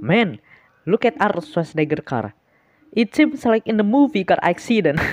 Man, look at Arnold Schwarzenegger car. It seems like in the movie car accident.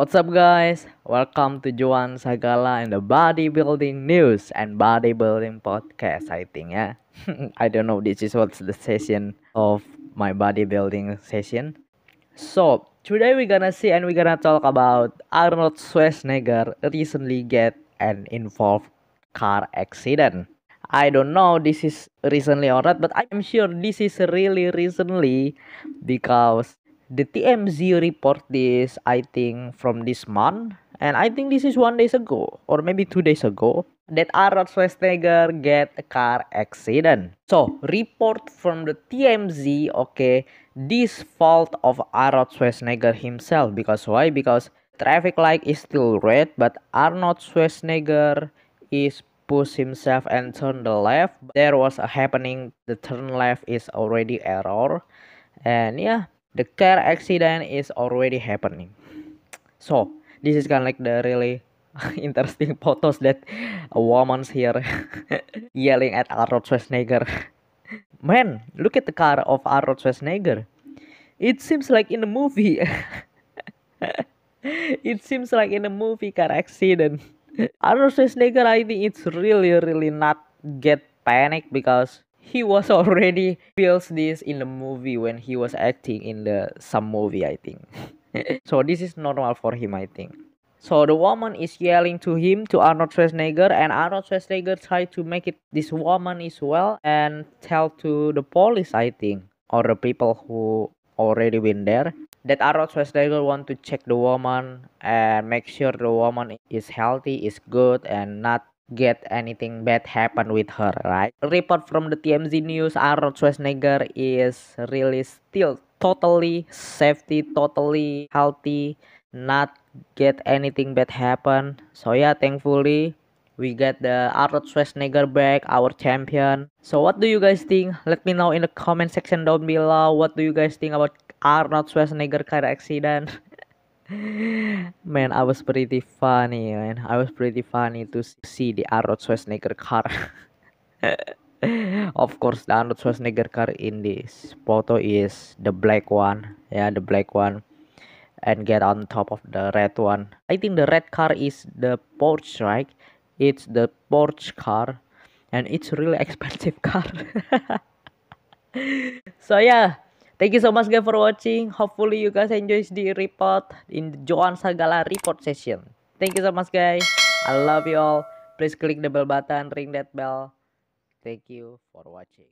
What's up guys? Welcome to Joan Sagala and the Bodybuilding News and Bodybuilding Podcast I think ya. Yeah. I don't know this is what's the session of my bodybuilding session. So, today we gonna see and we gonna talk about Arnold Schwarzenegger recently get an involved car accident. I don't know this is recently or not, but I'm sure this is really recently because the TMZ report this I think from this month and I think this is one days ago or maybe two days ago that Arnold Schwarzenegger get a car accident. So report from the TMZ okay this fault of Arnold Schwarzenegger himself because why because traffic light is still red but Arnold Schwarzenegger is push himself and turn the left there was a happening the turn left is already error and yeah the car accident is already happening so this is kind of like the really interesting photos that a woman's here yelling at Arnold Schwarzenegger man look at the car of Arnold Schwarzenegger it seems like in the movie it seems like in a movie car accident Arnold Schwarzenegger I think it's really really not get panic because he was already feels this in the movie when he was acting in the some movie i think so this is normal for him i think so the woman is yelling to him to Arnold Schwarzenegger and Arnold Schwarzenegger tried to make it this woman as well and tell to the police I think or the people who already been there that Arnold Schwarzenegger want to check the woman and make sure the woman is healthy, is good and not get anything bad happen with her, right? Report from the TMZ News, Arnold Schwarzenegger is really still totally safety, totally healthy, not get anything bad happen. So yeah, thankfully we get the Arnold Schwarzenegger back, our champion. So what do you guys think? Let me know in the comment section down below. What do you guys think about Arnold Schwarzenegger car accident? man, I was pretty funny, man. I was pretty funny to see the Arnold Schwarzenegger car. of course, the Arnold Schwarzenegger car in this photo is the black one. Yeah, the black one. And get on top of the red one. I think the red car is the Porsche, right? It's the Porsche car. And it's really expensive car. so yeah, Thank you so much guys for watching. Hopefully you guys enjoy the report in the Joan Sagala report session. Thank you so much guys. I love you all. Please click the bell button, ring that bell. Thank you for watching.